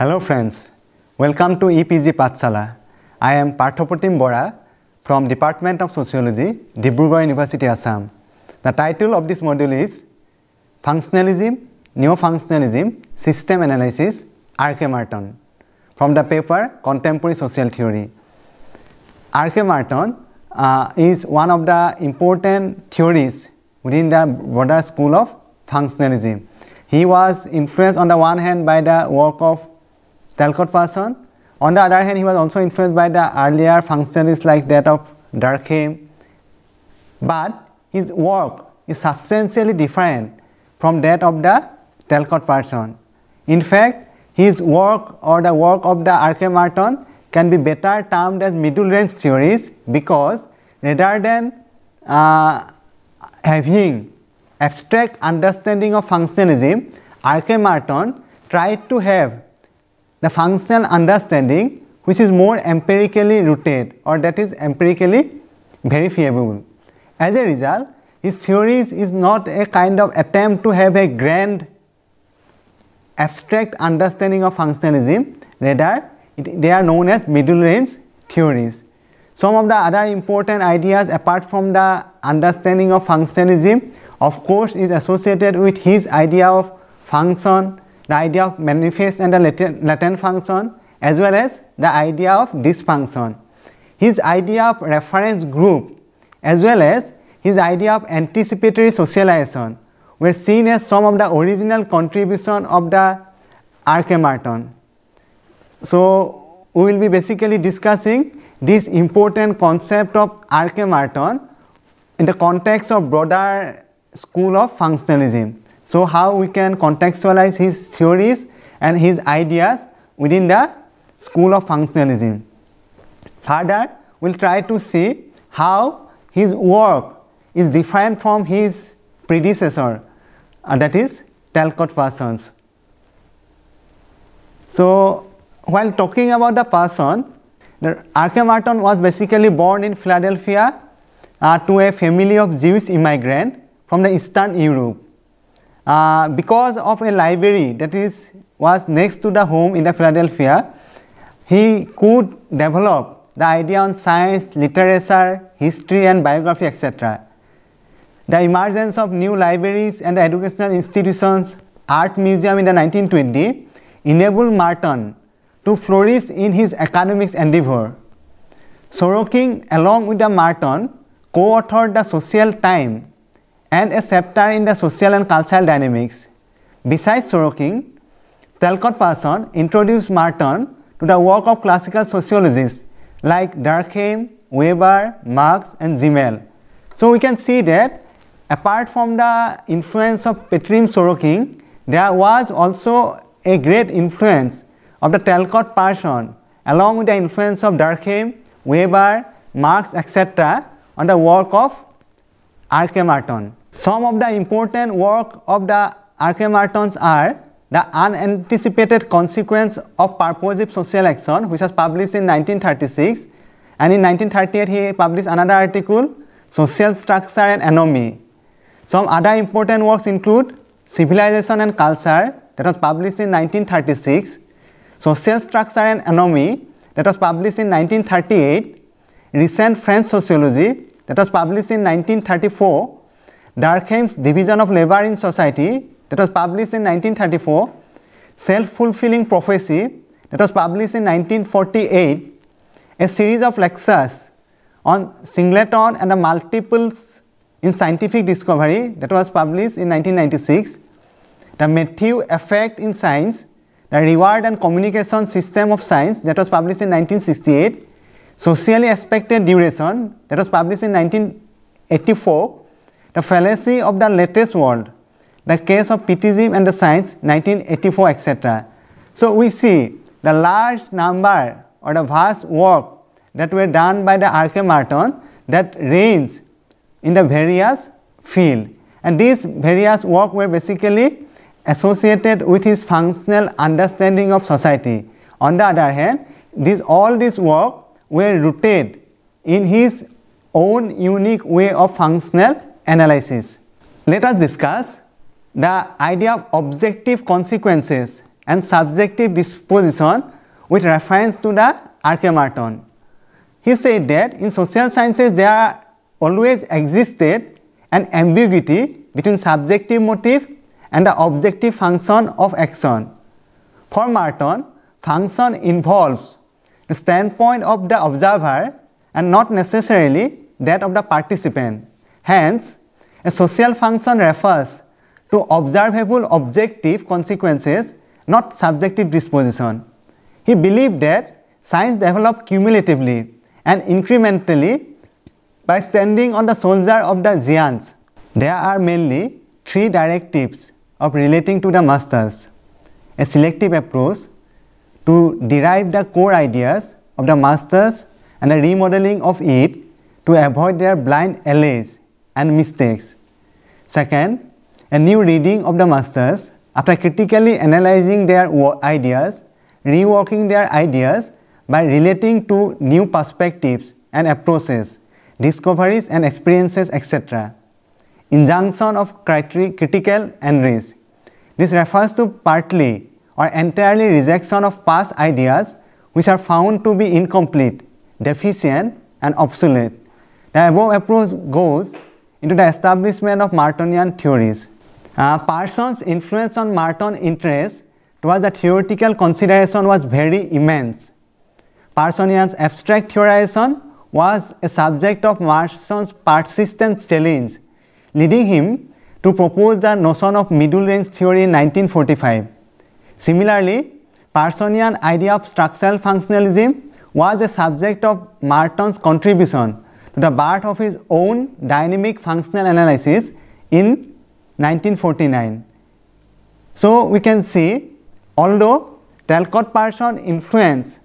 Hello friends, welcome to EPG Patsala. I am Parthoputim Bora from Department of Sociology, Dibrugarh University, Assam. The title of this module is Functionalism, Neo-Functionalism, System Analysis, R.K. Martin from the paper Contemporary Social Theory. R.K. Martin uh, is one of the important theories within the broader school of functionalism. He was influenced on the one hand by the work of Talcott person. On the other hand, he was also influenced by the earlier functionalists like that of Durkheim, but his work is substantially different from that of the Talcott person. In fact, his work or the work of the R.K. Martin can be better termed as middle range theories because rather than uh, having abstract understanding of functionalism, R.K. Martin tried to have the functional understanding which is more empirically rooted or that is empirically verifiable. As a result, his theories is not a kind of attempt to have a grand abstract understanding of functionalism, rather it, they are known as middle range theories. Some of the other important ideas apart from the understanding of functionalism of course is associated with his idea of function, the idea of manifest and the latent, function as well as the idea of dysfunction. His idea of reference group as well as his idea of anticipatory socialization were seen as some of the original contribution of the Martin. So, we will be basically discussing this important concept of Martin in the context of broader school of functionalism. So how we can contextualize his theories and his ideas within the school of functionalism. Further, we will try to see how his work is different from his predecessor uh, that is Talcott Parsons. So, while talking about the person, Arkham Martin was basically born in Philadelphia uh, to a family of Jewish immigrants from the Eastern Europe uh, because of a library that is was next to the home in the Philadelphia, he could develop the idea on science, literature, history and biography etc. The emergence of new libraries and educational institutions, art museum in the 1920 enabled Martin to flourish in his academic endeavor. Sorokin along with the Martin co-authored the Social Time and a chapter in the social and cultural dynamics. Besides Sorokin, Talcott Parson introduced Martin to the work of classical sociologists like Durkheim, Weber, Marx and Zimmel. So we can see that apart from the influence of Petrim Sorokin, there was also a great influence of the Talcott Parson along with the influence of Durkheim, Weber, Marx etc. on the work of R.K. Martin. Some of the important work of the Archemartons are The Unanticipated Consequence of Purposive Social Action which was published in 1936 and in 1938 he published another article Social Structure and Anomie. Some other important works include Civilization and Culture that was published in 1936, Social Structure and Anomie, that was published in 1938, Recent French Sociology that was published in 1934 Durkheim's Division of Labor in Society that was published in 1934, Self-Fulfilling Prophecy that was published in 1948, a series of lectures on singleton and the multiples in scientific discovery that was published in 1996, the Matthew effect in science, the reward and communication system of science that was published in 1968, socially expected duration that was published in 1984, the fallacy of the latest world, the case of PTism and the science 1984 etc. So we see the large number or the vast work that were done by the R.K. Martin that ranges in the various field and these various work were basically associated with his functional understanding of society. On the other hand, these, all these work were rooted in his own unique way of functional analysis. Let us discuss the idea of objective consequences and subjective disposition with reference to the Archemarton. He said that in social sciences there always existed an ambiguity between subjective motive and the objective function of action. For Martin, function involves the standpoint of the observer and not necessarily that of the participant. Hence, a social function refers to observable objective consequences, not subjective disposition. He believed that science developed cumulatively and incrementally by standing on the shoulder of the giants. There are mainly three directives of relating to the masters. A selective approach to derive the core ideas of the masters and a remodeling of it to avoid their blind alleys and mistakes. Second, a new reading of the masters after critically analyzing their ideas, reworking their ideas by relating to new perspectives and approaches, discoveries and experiences, etc. Injunction of critical and risk. This refers to partly or entirely rejection of past ideas which are found to be incomplete, deficient, and obsolete. The above approach goes into the establishment of Martonian theories. Uh, Parsons' influence on Marton interest towards the theoretical consideration was very immense. Parsonian's abstract theorization was a subject of Parsons' persistent challenge, leading him to propose the notion of middle range theory in 1945. Similarly, Parsonian idea of structural functionalism was a subject of Marton's contribution to the birth of his own dynamic functional analysis in 1949. So, we can see although Talcott Parson influenced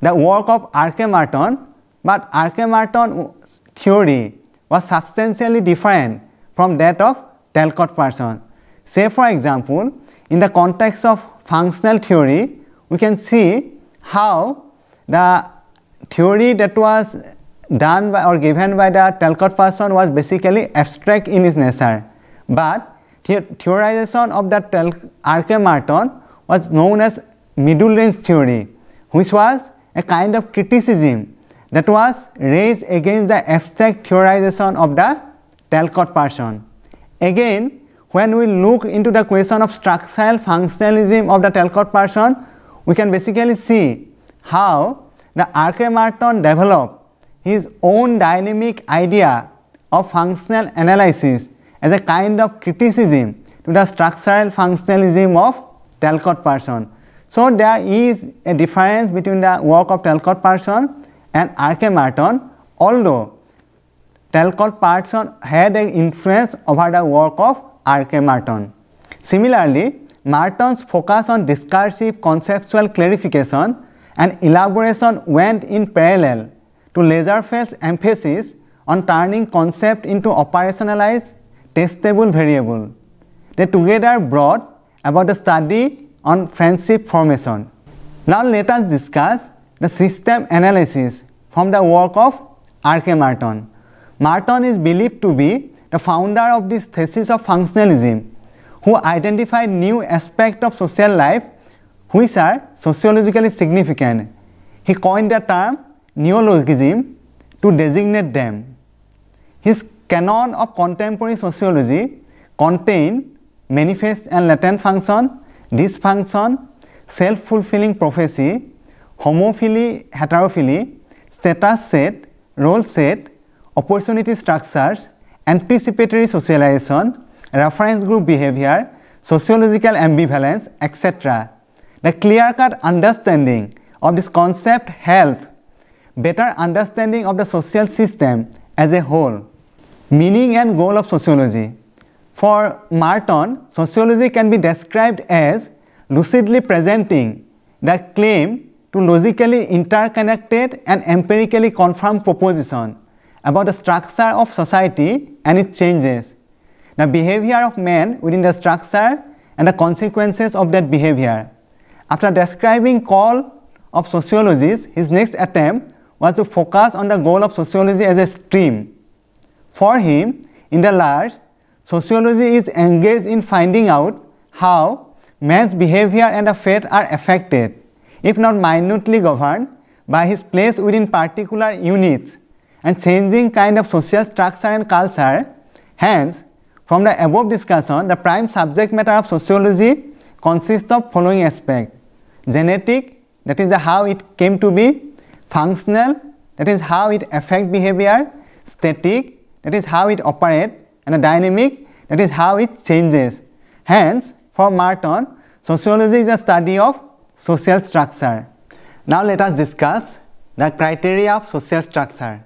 the work of R. K. Martin, but R. K. Marton's theory was substantially different from that of Talcott Parson. Say for example, in the context of functional theory, we can see how the theory that was done by or given by the Talcott person was basically abstract in its nature. But the theorization of the RK marton was known as middle range theory, which was a kind of criticism that was raised against the abstract theorization of the Talcott person. Again, when we look into the question of structural functionalism of the Talcott person, we can basically see how the RK marton developed his own dynamic idea of functional analysis as a kind of criticism to the structural functionalism of Talcott Parson. So, there is a difference between the work of Talcott Parson and R. K. Martin, although Talcott Parson had an influence over the work of R. K. Martin. Similarly, Martin's focus on discursive conceptual clarification and elaboration went in parallel to Laserfeld's emphasis on turning concept into operationalized testable variable. They together brought about the study on friendship formation. Now let us discuss the system analysis from the work of R.K. Martin. Martin is believed to be the founder of this thesis of functionalism, who identified new aspects of social life which are sociologically significant. He coined the term neologism to designate them. His canon of contemporary sociology contain manifest and latent function, dysfunction, self-fulfilling prophecy, homophily, heterophily, status set, role set, opportunity structures, anticipatory socialization, reference group behavior, sociological ambivalence, etc. The clear-cut understanding of this concept helps better understanding of the social system as a whole. Meaning and goal of sociology. For Marton, sociology can be described as lucidly presenting the claim to logically interconnected and empirically confirmed proposition about the structure of society and its changes, the behavior of men within the structure and the consequences of that behavior. After describing call of sociologists, his next attempt was to focus on the goal of sociology as a stream. For him, in the large, sociology is engaged in finding out how man's behavior and affairs are affected, if not minutely governed, by his place within particular units and changing kind of social structure and culture. Hence, from the above discussion, the prime subject matter of sociology consists of following aspect. Genetic, that is how it came to be, functional that is how it affect behavior, static that is how it operates and dynamic that is how it changes. Hence, for Martin, sociology is a study of social structure. Now let us discuss the criteria of social structure.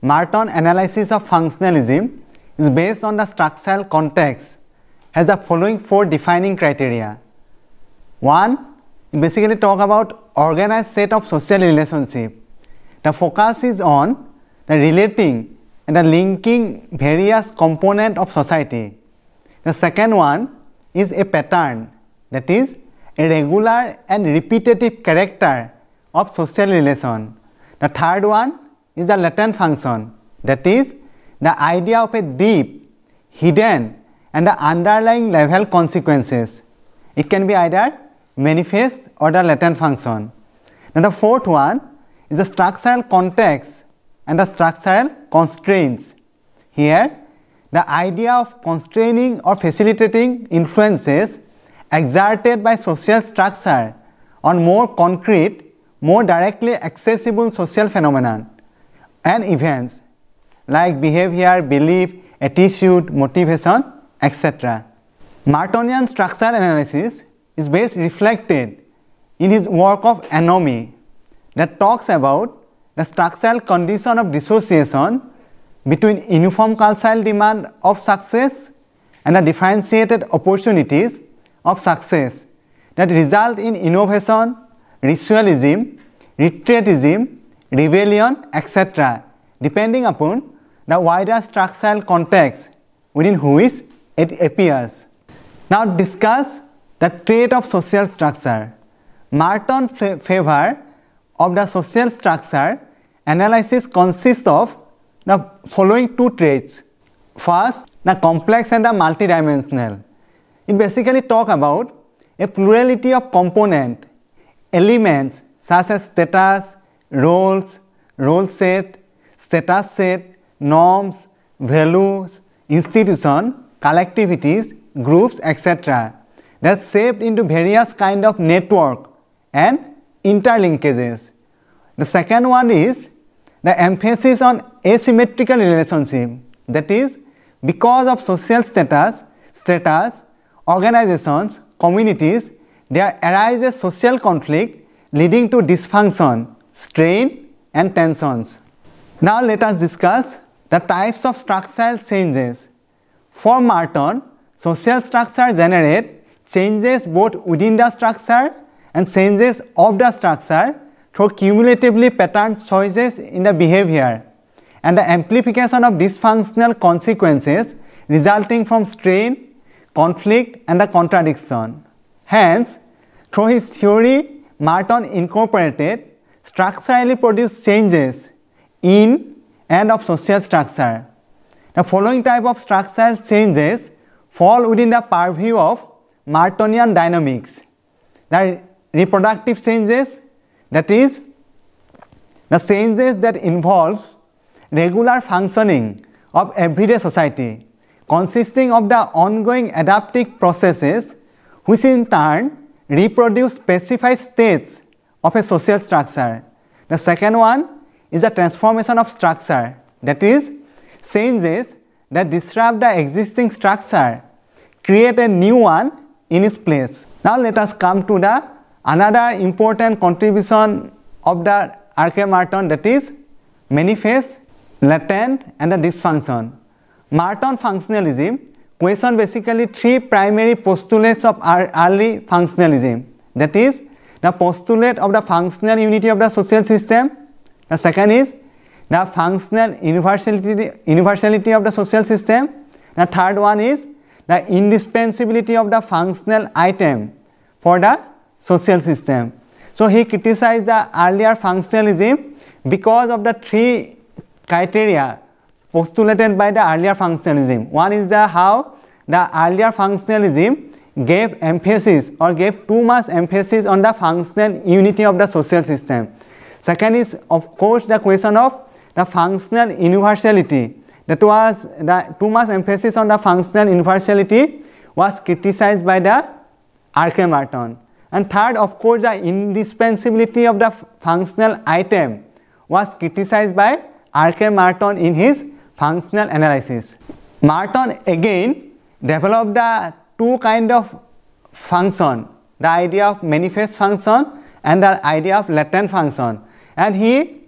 Martin analysis of functionalism is based on the structural context has the following four defining criteria. One, basically talk about organized set of social relationship. The focus is on the relating and the linking various component of society. The second one is a pattern that is a regular and repetitive character of social relation. The third one is the latent function that is the idea of a deep, hidden and the underlying level consequences. It can be either manifest or the latent function. Now the fourth one is the structural context and the structural constraints. Here the idea of constraining or facilitating influences exerted by social structure on more concrete, more directly accessible social phenomenon and events like behavior, belief, attitude, motivation, etc. Martonian structural analysis is best reflected in his work of anomy that talks about the structural condition of dissociation between uniform cultural demand of success and the differentiated opportunities of success that result in innovation, ritualism, retreatism, rebellion, etc., depending upon the wider structural context within which it appears. Now discuss the trait of social structure. Martin favor of the social structure analysis consists of the following two traits. First, the complex and the multidimensional. It basically talk about a plurality of component elements such as status, roles, role set, status set, norms, values, institution, collectivities, groups, etc that's shaped into various kind of network and interlinkages. The second one is the emphasis on asymmetrical relationship that is because of social status, status, organizations, communities, there arises social conflict leading to dysfunction, strain and tensions. Now let us discuss the types of structural changes. For Martin, social structure generate changes both within the structure and changes of the structure through cumulatively patterned choices in the behavior and the amplification of dysfunctional consequences resulting from strain, conflict and the contradiction. Hence, through his theory, Martin incorporated structurally produced changes in and of social structure. The following type of structural changes fall within the purview of Martonian dynamics, the reproductive changes that is the changes that involve regular functioning of everyday society consisting of the ongoing adaptive processes which in turn reproduce specified states of a social structure. The second one is the transformation of structure that is changes that disrupt the existing structure, create a new one in its place. Now let us come to the another important contribution of the RK Martin that is manifest, latent and the dysfunction. Martin functionalism question basically three primary postulates of early functionalism that is the postulate of the functional unity of the social system, the second is the functional universality, universality of the social system, the third one is the indispensability of the functional item for the social system. So, he criticized the earlier functionalism because of the three criteria postulated by the earlier functionalism. One is the how the earlier functionalism gave emphasis or gave too much emphasis on the functional unity of the social system. Second is of course the question of the functional universality that was the too much emphasis on the functional universality was criticized by the Archemarton. And third, of course, the indispensability of the functional item was criticized by Archemarton in his functional analysis. Marton again developed the two kind of function, the idea of manifest function and the idea of latent function. And he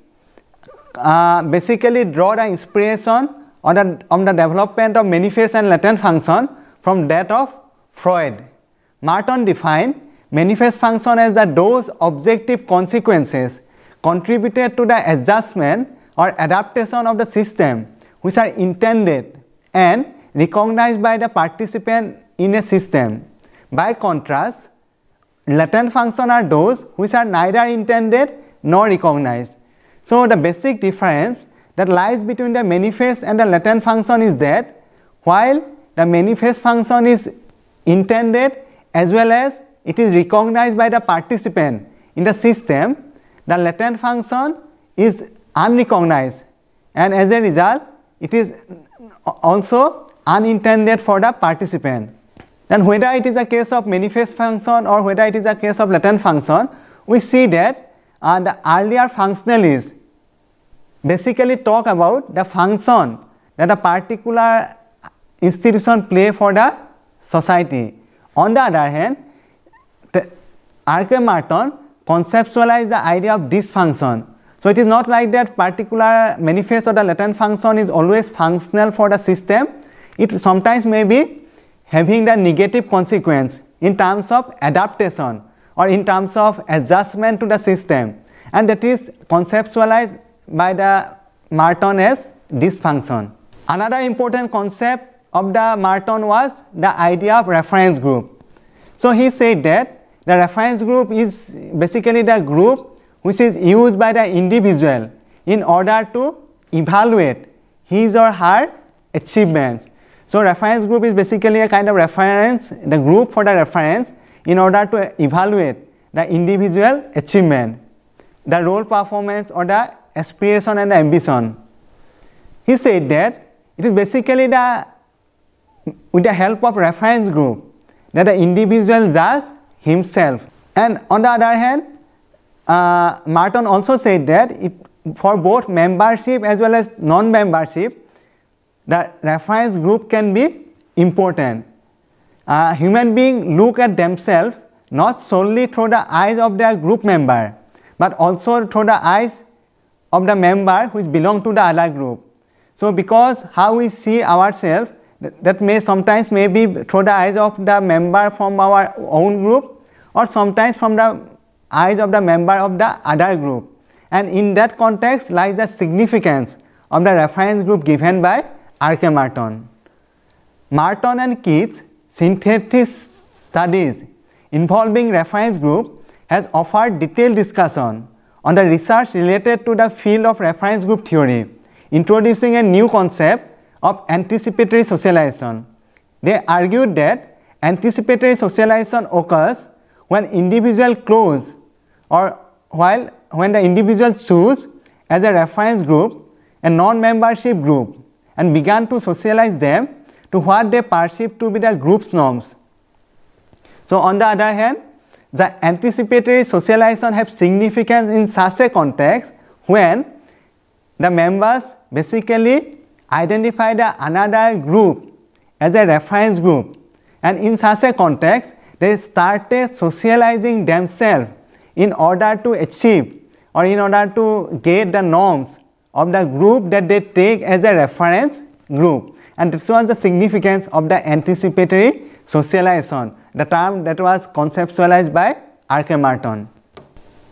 uh, basically draw the inspiration on the, on the development of manifest and latent function from that of Freud. Martin defined manifest function as that those objective consequences contributed to the adjustment or adaptation of the system which are intended and recognized by the participant in a system. By contrast, latent function are those which are neither intended nor recognized. So, the basic difference that lies between the manifest and the latent function is that while the manifest function is intended as well as it is recognized by the participant in the system, the latent function is unrecognized and as a result it is also unintended for the participant. Then whether it is a case of manifest function or whether it is a case of latent function, we see that uh, the earlier functional is basically talk about the function that a particular institution play for the society. On the other hand, the R.K. Martin conceptualized the idea of this function. So, it is not like that particular manifest or the latent function is always functional for the system. It sometimes may be having the negative consequence in terms of adaptation or in terms of adjustment to the system and that is conceptualized by the Marton as this function. Another important concept of the Marton was the idea of reference group. So he said that the reference group is basically the group which is used by the individual in order to evaluate his or her achievements. So reference group is basically a kind of reference, the group for the reference in order to evaluate the individual achievement, the role performance or the aspiration and ambition. He said that it is basically the with the help of reference group that the individual judges himself. And on the other hand, uh, Martin also said that it, for both membership as well as non-membership, the reference group can be important. Uh, human beings look at themselves not solely through the eyes of their group member, but also through the eyes of the member which belong to the other group. So, because how we see ourselves that, may sometimes may be through the eyes of the member from our own group or sometimes from the eyes of the member of the other group and in that context lies the significance of the reference group given by R. K. Martin. Martin and Keats synthetic studies involving reference group has offered detailed discussion on the research related to the field of reference group theory, introducing a new concept of anticipatory socialization. They argued that anticipatory socialization occurs when individual close or while when the individual choose as a reference group a non-membership group and began to socialize them to what they perceive to be the group's norms. So, on the other hand, the anticipatory socialization have significance in such a context when the members basically identify the another group as a reference group and in such a context they started socializing themselves in order to achieve or in order to get the norms of the group that they take as a reference group and this was the significance of the anticipatory socialization the term that was conceptualized by R.K. Martin.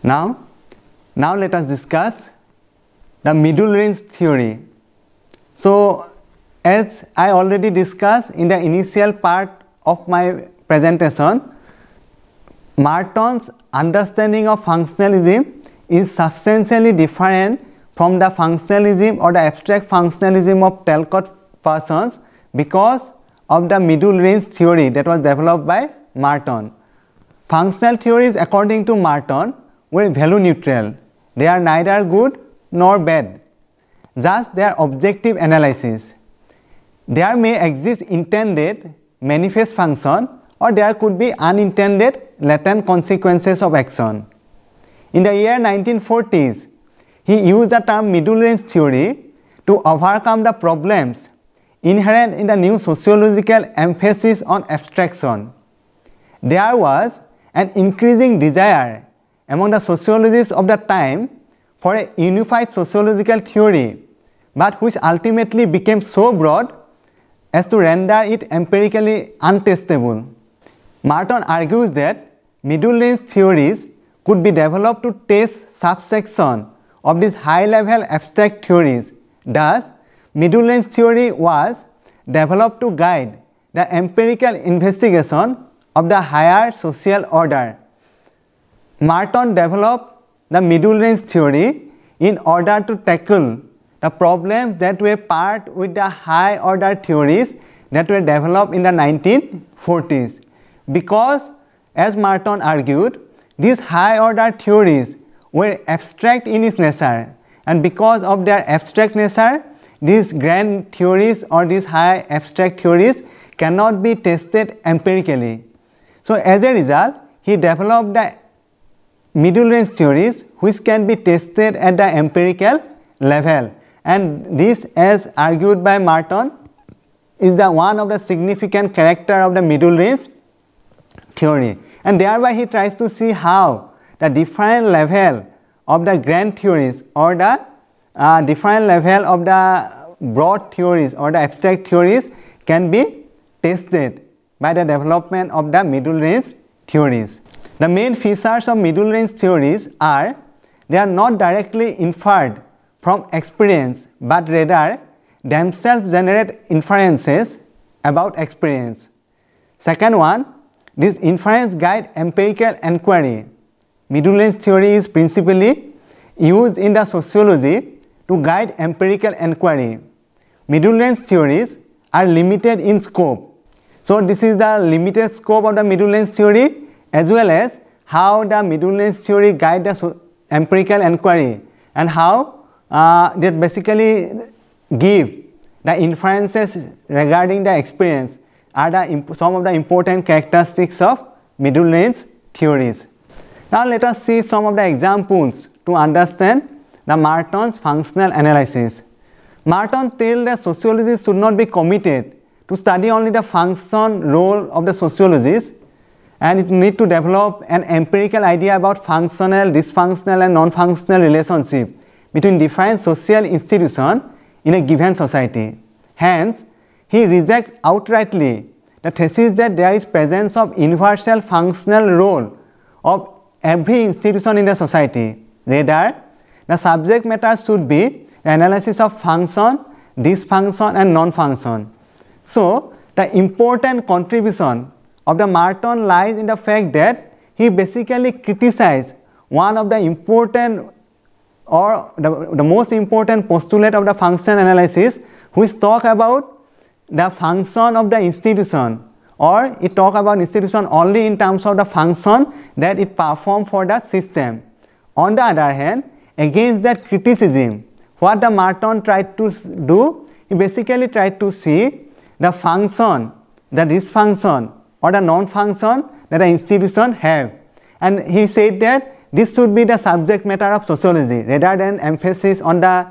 Now, now let us discuss the middle range theory. So, as I already discussed in the initial part of my presentation, Marton's understanding of functionalism is substantially different from the functionalism or the abstract functionalism of Talcott Parsons because of the middle range theory that was developed by Marton. Functional theories according to Marton were value neutral. They are neither good nor bad, just their objective analysis. There may exist intended manifest function or there could be unintended latent consequences of action. In the year 1940s, he used the term middle range theory to overcome the problems inherent in the new sociological emphasis on abstraction. There was an increasing desire among the sociologists of the time for a unified sociological theory, but which ultimately became so broad as to render it empirically untestable. Martin argues that middle range theories could be developed to test subsection of these high level abstract theories. Thus, Middle range theory was developed to guide the empirical investigation of the higher social order. Martin developed the middle range theory in order to tackle the problems that were part with the high order theories that were developed in the 1940s. Because as Martin argued, these high order theories were abstract in its nature and because of their abstract nature, these grand theories or these high abstract theories cannot be tested empirically. So, as a result, he developed the middle range theories which can be tested at the empirical level and this as argued by Martin is the one of the significant character of the middle range theory and thereby he tries to see how the different level of the grand theories or the uh, different level of the broad theories or the abstract theories can be tested by the development of the middle range theories. The main features of middle range theories are they are not directly inferred from experience, but rather themselves generate inferences about experience. Second one, this inference guide empirical inquiry. Middle range theory is principally used in the sociology to guide empirical inquiry. Middle range theories are limited in scope. So this is the limited scope of the middle range theory as well as how the middle range theory guide the empirical inquiry and how uh, that basically give the inferences regarding the experience are the some of the important characteristics of middle range theories. Now let us see some of the examples to understand the Marton's functional analysis. Marton tells that sociologists should not be committed to study only the function role of the sociologist and it need to develop an empirical idea about functional, dysfunctional and non-functional relationship between different social institutions in a given society. Hence, he rejects outrightly the thesis that there is presence of universal functional role of every institution in the society. Rather, the subject matter should be analysis of function, this function and non-function. So, the important contribution of the Martin lies in the fact that he basically criticized one of the important or the, the most important postulate of the function analysis which talk about the function of the institution or it talk about institution only in terms of the function that it perform for the system. On the other hand, Against that criticism, what the Martin tried to do, he basically tried to see the function, the dysfunction or the non-function that the institution have. And he said that this should be the subject matter of sociology rather than emphasis on the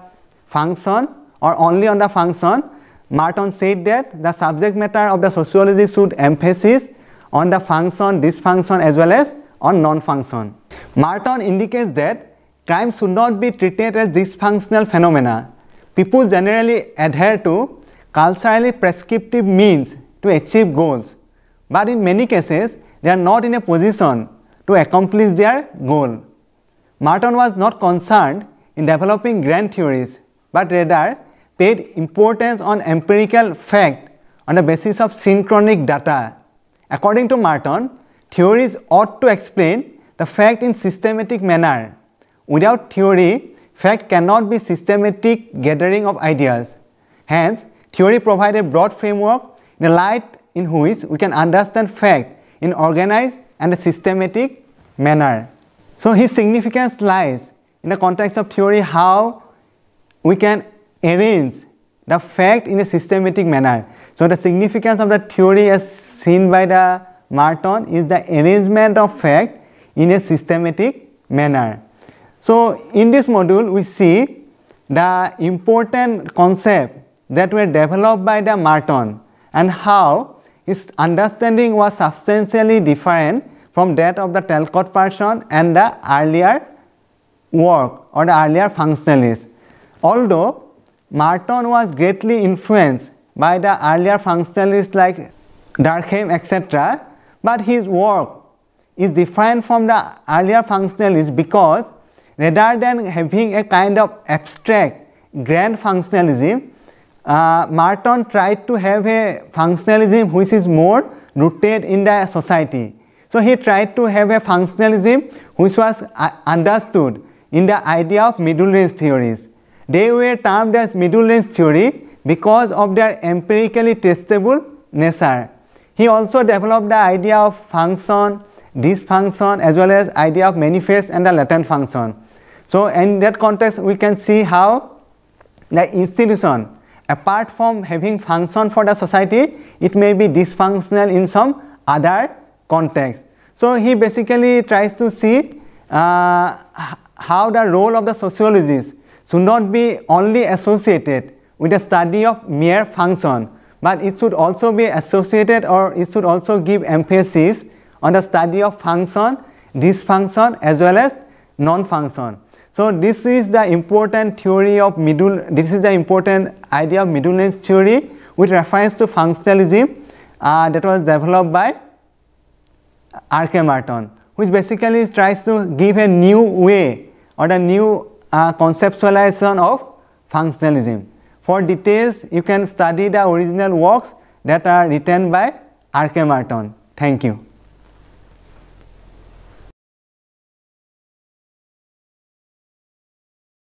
function or only on the function. Martin said that the subject matter of the sociology should emphasis on the function, dysfunction as well as on non-function. Martin indicates that crime should not be treated as dysfunctional phenomena. People generally adhere to culturally prescriptive means to achieve goals, but in many cases they are not in a position to accomplish their goal. Martin was not concerned in developing grand theories, but rather paid importance on empirical fact on the basis of synchronic data. According to Martin, theories ought to explain the fact in systematic manner Without theory, fact cannot be systematic gathering of ideas. Hence, theory provides a broad framework in light in which we can understand fact in organized and a systematic manner. So, his significance lies in the context of theory how we can arrange the fact in a systematic manner. So, the significance of the theory as seen by the Martin is the arrangement of fact in a systematic manner. So, in this module we see the important concept that were developed by the Martin and how his understanding was substantially different from that of the Talcott person and the earlier work or the earlier functionalists. Although Martin was greatly influenced by the earlier functionalists like Durkheim etc. But his work is different from the earlier functionalists because Rather than having a kind of abstract grand functionalism, uh, Martin tried to have a functionalism which is more rooted in the society. So he tried to have a functionalism which was uh, understood in the idea of middle range theories. They were termed as middle range theory because of their empirically testable nature. He also developed the idea of function, this function as well as idea of manifest and the latent function. So in that context, we can see how the institution, apart from having function for the society, it may be dysfunctional in some other context. So he basically tries to see uh, how the role of the sociologist should not be only associated with the study of mere function, but it should also be associated or it should also give emphasis on the study of function, dysfunction as well as non-function. So this is the important theory of middle, this is the important idea of middle range theory with reference to functionalism uh, that was developed by R.K. Martin, which basically tries to give a new way or a new uh, conceptualization of functionalism. For details, you can study the original works that are written by R.K. Martin. Thank you.